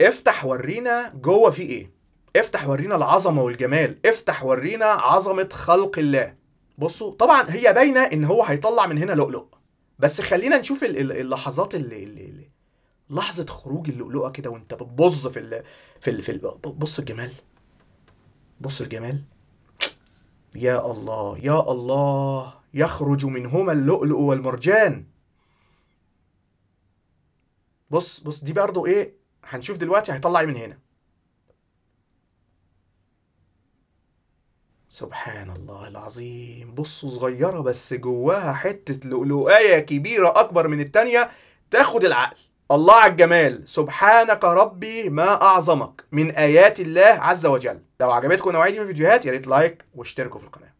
افتح ورينا جوه في ايه افتح ورينا العظمه والجمال افتح ورينا عظمه خلق الله بصوا طبعا هي باينه ان هو هيطلع من هنا لؤلؤ بس خلينا نشوف اللحظات اللي, اللي لحظه خروج اللؤلؤه كده وانت بتبص في ال في ال في ال بص الجمال بص الجمال يا الله يا الله يخرج منهما اللؤلؤ والمرجان بص بص دي برضه ايه هنشوف دلوقتي هيطلع ايه من هنا سبحان الله العظيم بصوا صغيرة بس جواها حتة لؤلؤاية كبيرة أكبر من التانية تاخد العقل الله على الجمال سبحانك ربي ما أعظمك من آيات الله عز وجل لو عجبتكم نوعية من الفيديوهات يا ريت لايك واشتركوا في القناة